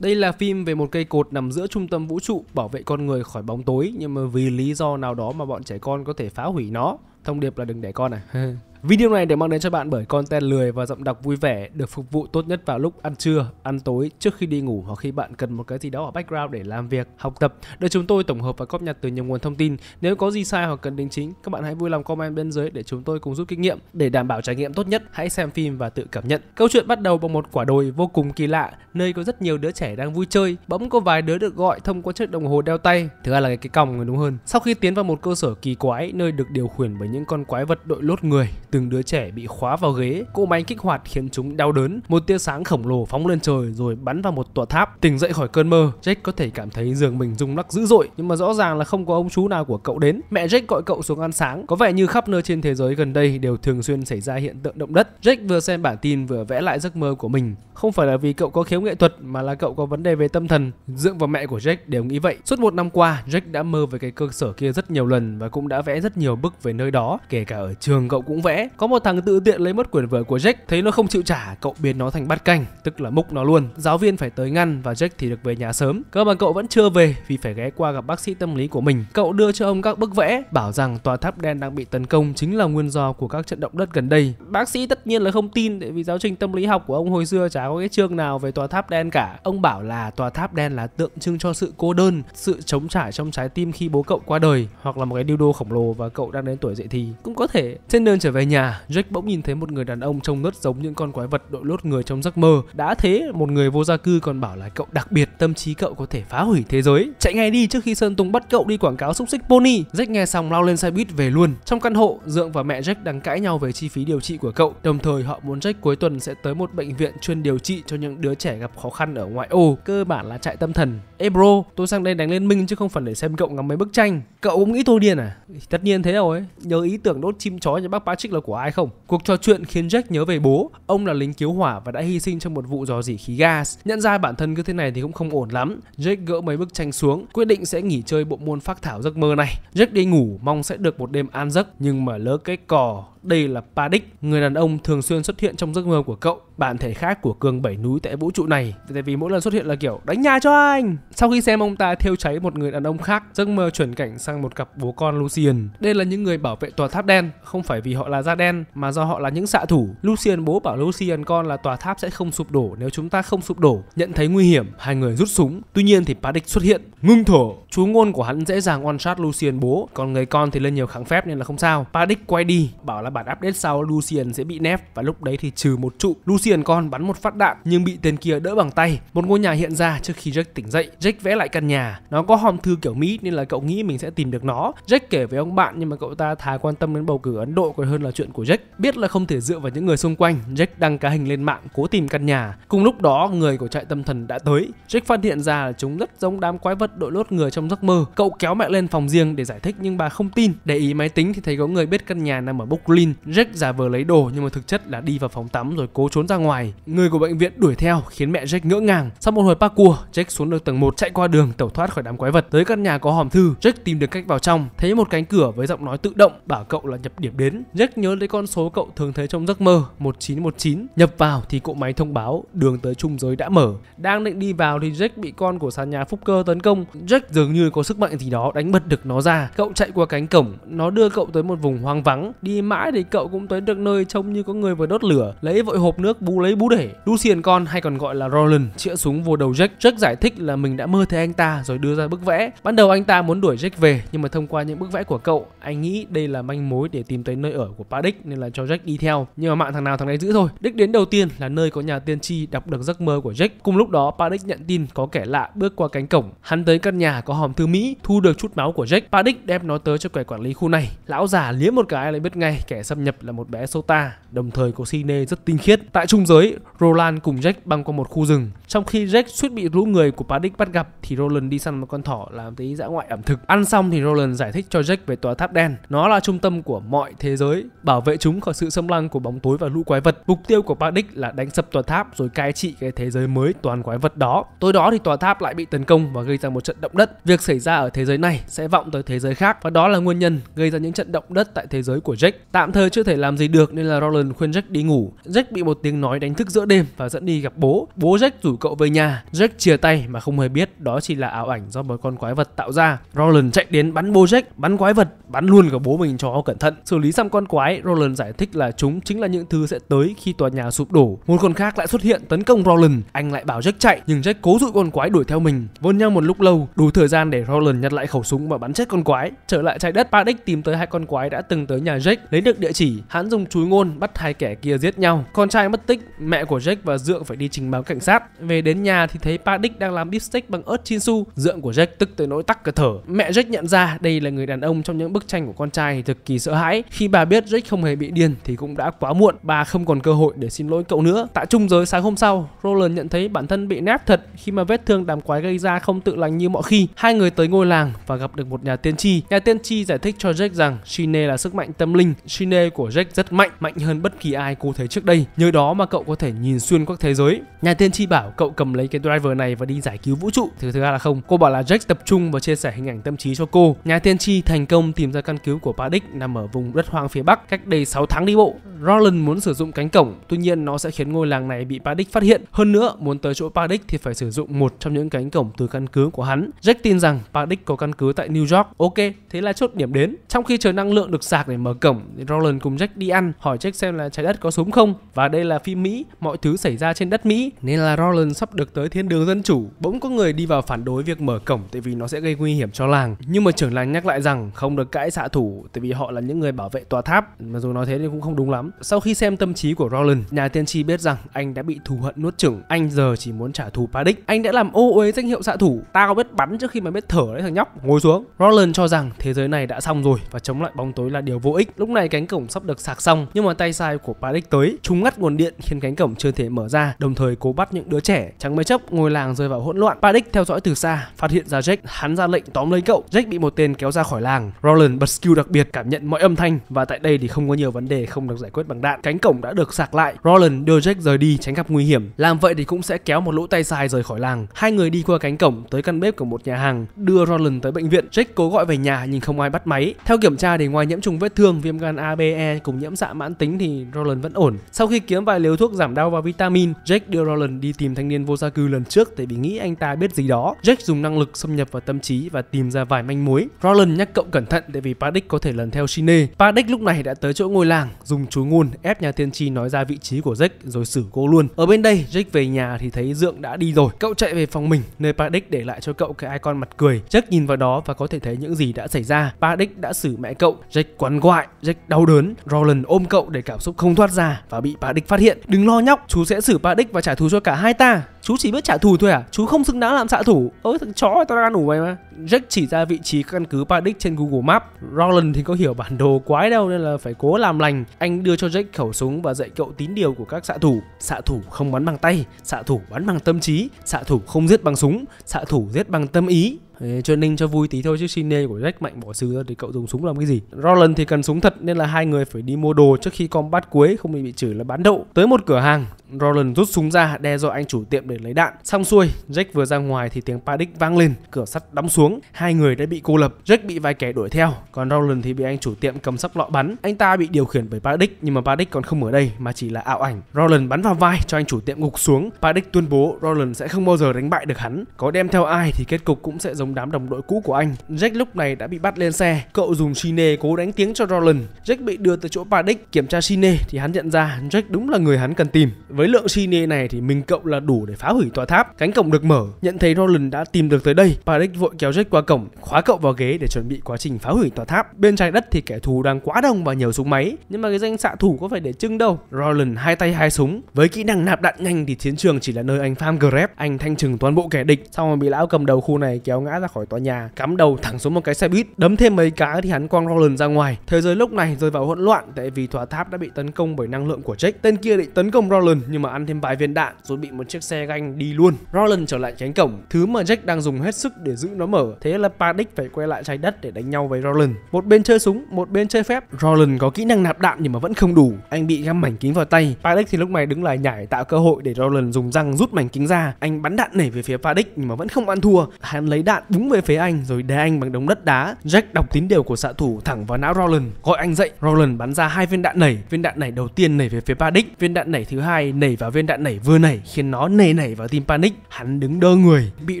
Đây là phim về một cây cột nằm giữa trung tâm vũ trụ bảo vệ con người khỏi bóng tối nhưng mà vì lý do nào đó mà bọn trẻ con có thể phá hủy nó. Thông điệp là đừng để con này Video này được mang đến cho bạn bởi content lười và giọng đọc vui vẻ được phục vụ tốt nhất vào lúc ăn trưa, ăn tối, trước khi đi ngủ hoặc khi bạn cần một cái gì đó ở background để làm việc, học tập. Được chúng tôi tổng hợp và cóp nhặt từ nhiều nguồn thông tin. Nếu có gì sai hoặc cần đính chính, các bạn hãy vui lòng comment bên dưới để chúng tôi cùng rút kinh nghiệm. Để đảm bảo trải nghiệm tốt nhất, hãy xem phim và tự cảm nhận. Câu chuyện bắt đầu bằng một quả đồi vô cùng kỳ lạ, nơi có rất nhiều đứa trẻ đang vui chơi. Bỗng có vài đứa được gọi thông qua chiếc đồng hồ đeo tay, thứ hai là cái còng đúng hơn. Sau khi tiến vào một cơ sở kỳ quái nơi được điều khiển bởi những con quái vật đội lốt người, Từng đứa trẻ bị khóa vào ghế, cỗ máy kích hoạt khiến chúng đau đớn, một tia sáng khổng lồ phóng lên trời rồi bắn vào một tòa tháp. Tỉnh dậy khỏi cơn mơ, Jake có thể cảm thấy giường mình rung lắc dữ dội, nhưng mà rõ ràng là không có ông chú nào của cậu đến. Mẹ Jake gọi cậu xuống ăn sáng, có vẻ như khắp nơi trên thế giới gần đây đều thường xuyên xảy ra hiện tượng động đất. Jake vừa xem bản tin vừa vẽ lại giấc mơ của mình, không phải là vì cậu có khiếu nghệ thuật mà là cậu có vấn đề về tâm thần. Dượng và mẹ của Jake đều nghĩ vậy. Suốt một năm qua, Jake đã mơ về cái cơ sở kia rất nhiều lần và cũng đã vẽ rất nhiều bức về nơi đó, kể cả ở trường cậu cũng vẽ có một thằng tự tiện lấy mất quyển vở của Jack, thấy nó không chịu trả, cậu biến nó thành bát canh, tức là múc nó luôn. Giáo viên phải tới ngăn và Jack thì được về nhà sớm. Cơ mà cậu vẫn chưa về vì phải ghé qua gặp bác sĩ tâm lý của mình. Cậu đưa cho ông các bức vẽ, bảo rằng tòa tháp đen đang bị tấn công chính là nguyên do của các trận động đất gần đây. Bác sĩ tất nhiên là không tin tại vì giáo trình tâm lý học của ông hồi xưa chả có cái chương nào về tòa tháp đen cả. Ông bảo là tòa tháp đen là tượng trưng cho sự cô đơn, sự chống trải trong trái tim khi bố cậu qua đời, hoặc là một cái đô khổng lồ và cậu đang đến tuổi dậy thì cũng có thể. Trên đường trở về nhà, Jake bỗng nhìn thấy một người đàn ông trông rất giống những con quái vật đội lốt người trong giấc mơ. Đã thế, một người vô gia cư còn bảo là cậu đặc biệt, tâm trí cậu có thể phá hủy thế giới. Chạy ngay đi trước khi Sơn Tùng bắt cậu đi quảng cáo xúc xích pony. Jack nghe xong lao lên xe buýt về luôn. Trong căn hộ, Dượng và mẹ Jack đang cãi nhau về chi phí điều trị của cậu. Đồng thời họ muốn Jack cuối tuần sẽ tới một bệnh viện chuyên điều trị cho những đứa trẻ gặp khó khăn ở ngoại ô, cơ bản là trại tâm thần. Ê bro, tôi sang đây đánh lên minh chứ không phải để xem cậu ngắm mấy bức tranh. Cậu cũng nghĩ tôi điên à? Tất nhiên thế rồi. Nhớ ý tưởng đốt chim chó nhà bác Patrick là của ai không. Cuộc trò chuyện khiến Jack nhớ về bố, ông là lính cứu hỏa và đã hy sinh trong một vụ dò dỉ khí gas. Nhận ra bản thân như thế này thì cũng không ổn lắm, Jack gỡ mấy bức tranh xuống, quyết định sẽ nghỉ chơi bộ môn phác thảo giấc mơ này. Jack đi ngủ mong sẽ được một đêm an giấc nhưng mà lỡ cái cò đây là Paddick, người đàn ông thường xuyên xuất hiện trong giấc mơ của cậu, bạn thể khác của Cường Bảy Núi tại vũ trụ này. Tại vì mỗi lần xuất hiện là kiểu đánh nhà cho anh. Sau khi xem ông ta thiêu cháy một người đàn ông khác, giấc mơ chuyển cảnh sang một cặp bố con Lucian Đây là những người bảo vệ tòa tháp đen, không phải vì họ là da đen mà do họ là những xạ thủ. Lucian bố bảo Lucian con là tòa tháp sẽ không sụp đổ nếu chúng ta không sụp đổ. Nhận thấy nguy hiểm, hai người rút súng. Tuy nhiên thì Paddick xuất hiện, ngưng thở. Chú ngôn của hắn dễ dàng one shot Lucien bố, còn người con thì lên nhiều kháng phép nên là không sao. Paddick quay đi, bảo là là bản update sau Lucian sẽ bị nép và lúc đấy thì trừ một trụ. Lucian con bắn một phát đạn nhưng bị tên kia đỡ bằng tay. Một ngôi nhà hiện ra trước khi Jack tỉnh dậy. Jack vẽ lại căn nhà. Nó có hòm thư kiểu Mỹ nên là cậu nghĩ mình sẽ tìm được nó. Jack kể với ông bạn nhưng mà cậu ta thà quan tâm đến bầu cử Ấn Độ còn hơn là chuyện của Jack. Biết là không thể dựa vào những người xung quanh, Jack đăng cá hình lên mạng cố tìm căn nhà. Cùng lúc đó, người của trại tâm thần đã tới. Jack phát hiện ra là chúng rất giống đám quái vật đội lốt người trong giấc mơ. Cậu kéo mẹ lên phòng riêng để giải thích nhưng bà không tin. Để ý máy tính thì thấy có người biết căn nhà nằm ở Brooklyn Colin, Jack giả vờ lấy đồ nhưng mà thực chất là đi vào phòng tắm rồi cố trốn ra ngoài. Người của bệnh viện đuổi theo khiến mẹ Jack ngỡ ngàng. Sau một hồi parkour, Jack xuống được tầng 1 chạy qua đường tẩu thoát khỏi đám quái vật tới căn nhà có hòm thư. Jack tìm được cách vào trong, thấy một cánh cửa với giọng nói tự động bảo cậu là nhập điểm đến. Jack nhớ lấy con số cậu thường thấy trong giấc mơ 1919. Nhập vào thì cỗ máy thông báo đường tới trung giới đã mở. Đang định đi vào thì Jack bị con của sàn nhà phúc cơ tấn công. Jack dường như có sức mạnh gì đó đánh bật được nó ra. Cậu chạy qua cánh cổng, nó đưa cậu tới một vùng hoang vắng, đi mãi mãi thì cậu cũng tới được nơi trông như có người vừa đốt lửa lấy vội hộp nước bú lấy bú để lucian con hay còn gọi là roland chĩa súng vô đầu jack jack giải thích là mình đã mơ thấy anh ta rồi đưa ra bức vẽ ban đầu anh ta muốn đuổi jack về nhưng mà thông qua những bức vẽ của cậu anh nghĩ đây là manh mối để tìm tới nơi ở của Paddick nên là cho Jack đi theo nhưng mà mạng thằng nào thằng đấy giữ thôi đích đến đầu tiên là nơi có nhà tiên tri đọc được giấc mơ của Jack cùng lúc đó Paddick nhận tin có kẻ lạ bước qua cánh cổng hắn tới căn nhà có hòm thư mỹ thu được chút máu của Jack Paddick đem nó tới cho kẻ quản lý khu này lão già liếm một cái lại biết ngay kẻ xâm nhập là một bé Sota, đồng thời có Sine rất tinh khiết. Tại trung giới, Roland cùng Jack băng qua một khu rừng. Trong khi Jack suýt bị lũ người của Paddick bắt gặp thì Roland đi săn một con thỏ làm tí dã ngoại ẩm thực. Ăn xong thì Roland giải thích cho Jack về tòa tháp đen. Nó là trung tâm của mọi thế giới, bảo vệ chúng khỏi sự xâm lăng của bóng tối và lũ quái vật. Mục tiêu của Paddick là đánh sập tòa tháp rồi cai trị cái thế giới mới toàn quái vật đó. Tối đó thì tòa tháp lại bị tấn công và gây ra một trận động đất. Việc xảy ra ở thế giới này sẽ vọng tới thế giới khác và đó là nguyên nhân gây ra những trận động đất tại thế giới của Jack. Tạm Tạm thời chưa thể làm gì được nên là Roland khuyên Jack đi ngủ. Jack bị một tiếng nói đánh thức giữa đêm và dẫn đi gặp bố. Bố Jack rủ cậu về nhà. Jack chia tay mà không hề biết đó chỉ là ảo ảnh do một con quái vật tạo ra. Roland chạy đến bắn bố Jack, bắn quái vật, bắn luôn cả bố mình cho cẩn thận. Xử lý xong con quái, Roland giải thích là chúng chính là những thứ sẽ tới khi tòa nhà sụp đổ. Một con khác lại xuất hiện tấn công Roland. Anh lại bảo Jack chạy nhưng Jack cố dụ con quái đuổi theo mình. Vôn nhau một lúc lâu, đủ thời gian để Roland nhặt lại khẩu súng và bắn chết con quái. Trở lại trái đất, Paddock tìm tới hai con quái đã từng tới nhà Jack, lấy được địa chỉ, hắn dùng chúi ngôn bắt hai kẻ kia giết nhau. Con trai mất tích, mẹ của Jake và Dượng phải đi trình báo cảnh sát. Về đến nhà thì thấy Paddick đang làm bít beefsteak bằng ớt chinsu. Dượng của Jake tức tới nỗi tắc cả thở. Mẹ Jake nhận ra đây là người đàn ông trong những bức tranh của con trai thì cực kỳ sợ hãi. Khi bà biết Jake không hề bị điên thì cũng đã quá muộn. Bà không còn cơ hội để xin lỗi cậu nữa. Tại trung giới sáng hôm sau, Roland nhận thấy bản thân bị nép thật khi mà vết thương đám quái gây ra không tự lành như mọi khi. Hai người tới ngôi làng và gặp được một nhà tiên tri. Nhà tiên tri giải thích cho Jake rằng Shine là sức mạnh tâm linh. Shine René của Jack rất mạnh, mạnh hơn bất kỳ ai cô thấy trước đây. Nhờ đó mà cậu có thể nhìn xuyên các thế giới. Nhà tiên tri bảo cậu cầm lấy cái driver này và đi giải cứu vũ trụ. Thực ra là không. Cô bảo là Jack tập trung và chia sẻ hình ảnh tâm trí cho cô. Nhà tiên tri thành công tìm ra căn cứ của Paddick nằm ở vùng đất hoang phía bắc, cách đây 6 tháng đi bộ. Roland muốn sử dụng cánh cổng, tuy nhiên nó sẽ khiến ngôi làng này bị Paddick phát hiện. Hơn nữa, muốn tới chỗ Paddick thì phải sử dụng một trong những cánh cổng từ căn cứ của hắn. Jack tin rằng Paddick có căn cứ tại New York. Ok, thế là chốt điểm đến. Trong khi chờ năng lượng được sạc để mở cổng, Roland cùng Jack đi ăn, hỏi Jack xem là trái đất có súng không. Và đây là phim Mỹ, mọi thứ xảy ra trên đất Mỹ, nên là Roland sắp được tới thiên đường dân chủ. Bỗng có người đi vào phản đối việc mở cổng tại vì nó sẽ gây nguy hiểm cho làng. Nhưng mà trưởng làng nhắc lại rằng không được cãi xạ thủ tại vì họ là những người bảo vệ tòa tháp. Mà dù nói thế thì cũng không đúng lắm. Sau khi xem tâm trí của Roland, nhà tiên tri biết rằng anh đã bị thù hận nuốt chửng. Anh giờ chỉ muốn trả thù Paddick. Anh đã làm ô uế danh hiệu xạ thủ. Tao biết bắn trước khi mà biết thở đấy thằng nhóc. Ngồi xuống. Roland cho rằng thế giới này đã xong rồi và chống lại bóng tối là điều vô ích. Lúc này cái cánh cổng sắp được sạc xong nhưng mà tay sai của Panic tới chúng ngắt nguồn điện khiến cánh cổng chưa thể mở ra đồng thời cố bắt những đứa trẻ chẳng mấy chốc ngôi làng rơi vào hỗn loạn Panic theo dõi từ xa phát hiện ra Jake hắn ra lệnh tóm lấy cậu Jake bị một tên kéo ra khỏi làng Roland bật skill đặc biệt cảm nhận mọi âm thanh và tại đây thì không có nhiều vấn đề không được giải quyết bằng đạn cánh cổng đã được sạc lại Roland đưa Jake rời đi tránh gặp nguy hiểm làm vậy thì cũng sẽ kéo một lũ tay sai rời khỏi làng hai người đi qua cánh cổng tới căn bếp của một nhà hàng đưa Roland tới bệnh viện Jake cố gọi về nhà nhưng không ai bắt máy theo kiểm tra thì ngoài nhiễm trùng vết thương viêm gan A ABE cùng nhiễm xạ mãn tính thì Roland vẫn ổn. Sau khi kiếm vài liều thuốc giảm đau và vitamin, Jake đưa Roland đi tìm thanh niên vô gia cư lần trước tại vì nghĩ anh ta biết gì đó. Jake dùng năng lực xâm nhập vào tâm trí và tìm ra vài manh mối. Roland nhắc cậu cẩn thận tại vì Paddick có thể lần theo Shine. Paddick lúc này đã tới chỗ ngôi làng, dùng chú ngôn ép nhà tiên tri nói ra vị trí của Jake rồi xử cô luôn. Ở bên đây, Jake về nhà thì thấy Dượng đã đi rồi. Cậu chạy về phòng mình, nơi Paddick để lại cho cậu cái icon mặt cười. Jake nhìn vào đó và có thể thấy những gì đã xảy ra. Paddick đã xử mẹ cậu. Jake quắn quại, Jake đau đau đớn, Roland ôm cậu để cảm xúc không thoát ra và bị Paddick phát hiện. Đừng lo nhóc, chú sẽ xử Paddick và trả thù cho cả hai ta. Chú chỉ biết trả thù thôi à? Chú không xứng đáng làm xạ thủ. Ôi thằng chó tao đang ngủ mày mà. Jack chỉ ra vị trí căn cứ Paddick trên Google Maps. Roland thì có hiểu bản đồ quái đâu nên là phải cố làm lành. Anh đưa cho Jack khẩu súng và dạy cậu tín điều của các xạ thủ. Xạ thủ không bắn bằng tay, xạ thủ bắn bằng tâm trí, xạ thủ không giết bằng súng, xạ thủ giết bằng tâm ý cho ninh cho vui tí thôi chứ Sine của Jack mạnh bỏ xứ thì cậu dùng súng làm cái gì Roland thì cần súng thật nên là hai người phải đi mua đồ trước khi combat cuối không bị bị chửi là bán đậu tới một cửa hàng Roland rút súng ra đe dọa anh chủ tiệm để lấy đạn xong xuôi Jack vừa ra ngoài thì tiếng panic vang lên cửa sắt đóng xuống hai người đã bị cô lập Jack bị vài kẻ đuổi theo còn Roland thì bị anh chủ tiệm cầm sắp lọ bắn anh ta bị điều khiển bởi panic nhưng mà panic còn không ở đây mà chỉ là ảo ảnh Roland bắn vào vai cho anh chủ tiệm gục xuống panic tuyên bố Roland sẽ không bao giờ đánh bại được hắn có đem theo ai thì kết cục cũng sẽ giống trong đám đồng đội cũ của anh. Jack lúc này đã bị bắt lên xe, cậu dùng Shine cố đánh tiếng cho Roland. Jack bị đưa tới chỗ Paddick kiểm tra Shine thì hắn nhận ra Jack đúng là người hắn cần tìm. Với lượng Shine này thì mình cậu là đủ để phá hủy tòa tháp. Cánh cổng được mở, nhận thấy Roland đã tìm được tới đây, Paddick vội kéo Jack qua cổng, khóa cậu vào ghế để chuẩn bị quá trình phá hủy tòa tháp. Bên trái đất thì kẻ thù đang quá đông và nhiều súng máy, nhưng mà cái danh xạ thủ có phải để trưng đâu. Roland hai tay hai súng, với kỹ năng nạp đạn nhanh thì chiến trường chỉ là nơi anh farm grab, anh thanh trừng toàn bộ kẻ địch, sau mà bị lão cầm đầu khu này kéo ngã ra khỏi tòa nhà, cắm đầu thẳng xuống một cái xe buýt, đấm thêm mấy cái thì hắn quăng Roland ra ngoài. Thế giới lúc này rơi vào hỗn loạn tại vì tòa tháp đã bị tấn công bởi năng lượng của Jake. Tên kia định tấn công Roland nhưng mà ăn thêm vài viên đạn rồi bị một chiếc xe ganh đi luôn. Roland trở lại cánh cổng, thứ mà Jake đang dùng hết sức để giữ nó mở. Thế là Paddick phải quay lại trái đất để đánh nhau với Roland. Một bên chơi súng, một bên chơi phép. Roland có kỹ năng nạp đạn nhưng mà vẫn không đủ. Anh bị găm mảnh kính vào tay. Paddick thì lúc này đứng lại nhảy tạo cơ hội để Roland dùng răng rút mảnh kính ra. Anh bắn đạn nảy về phía Paddick nhưng mà vẫn không ăn thua. Hắn lấy đạn đúng về phía anh rồi đè anh bằng đống đất đá. Jack đọc tín điều của xạ thủ thẳng vào não Roland, gọi anh dậy. Roland bắn ra hai viên đạn nảy, viên đạn nảy đầu tiên nảy về phía Panic, viên đạn nảy thứ hai nảy vào viên đạn nảy vừa nảy khiến nó nảy nảy vào tim Panic. Hắn đứng đơ người, bị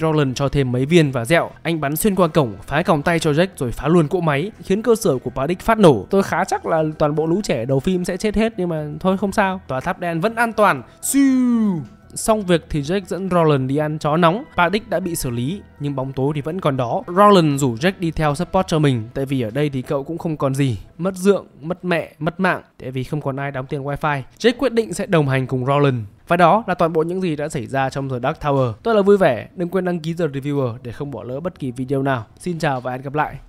Roland cho thêm mấy viên và dẹo. Anh bắn xuyên qua cổng, phá còng tay cho Jack rồi phá luôn cỗ máy, khiến cơ sở của Panic phát nổ. Tôi khá chắc là toàn bộ lũ trẻ đầu phim sẽ chết hết nhưng mà thôi không sao. Tòa tháp đen vẫn an toàn. Siêu Xong việc thì Jake dẫn Roland đi ăn chó nóng, Paddick đã bị xử lý, nhưng bóng tối thì vẫn còn đó. Roland rủ Jake đi theo support cho mình, tại vì ở đây thì cậu cũng không còn gì. Mất dượng, mất mẹ, mất mạng, tại vì không còn ai đóng tiền wifi. Jake quyết định sẽ đồng hành cùng Roland. Và đó là toàn bộ những gì đã xảy ra trong The Dark Tower. Tôi là vui vẻ, đừng quên đăng ký The Reviewer để không bỏ lỡ bất kỳ video nào. Xin chào và hẹn gặp lại.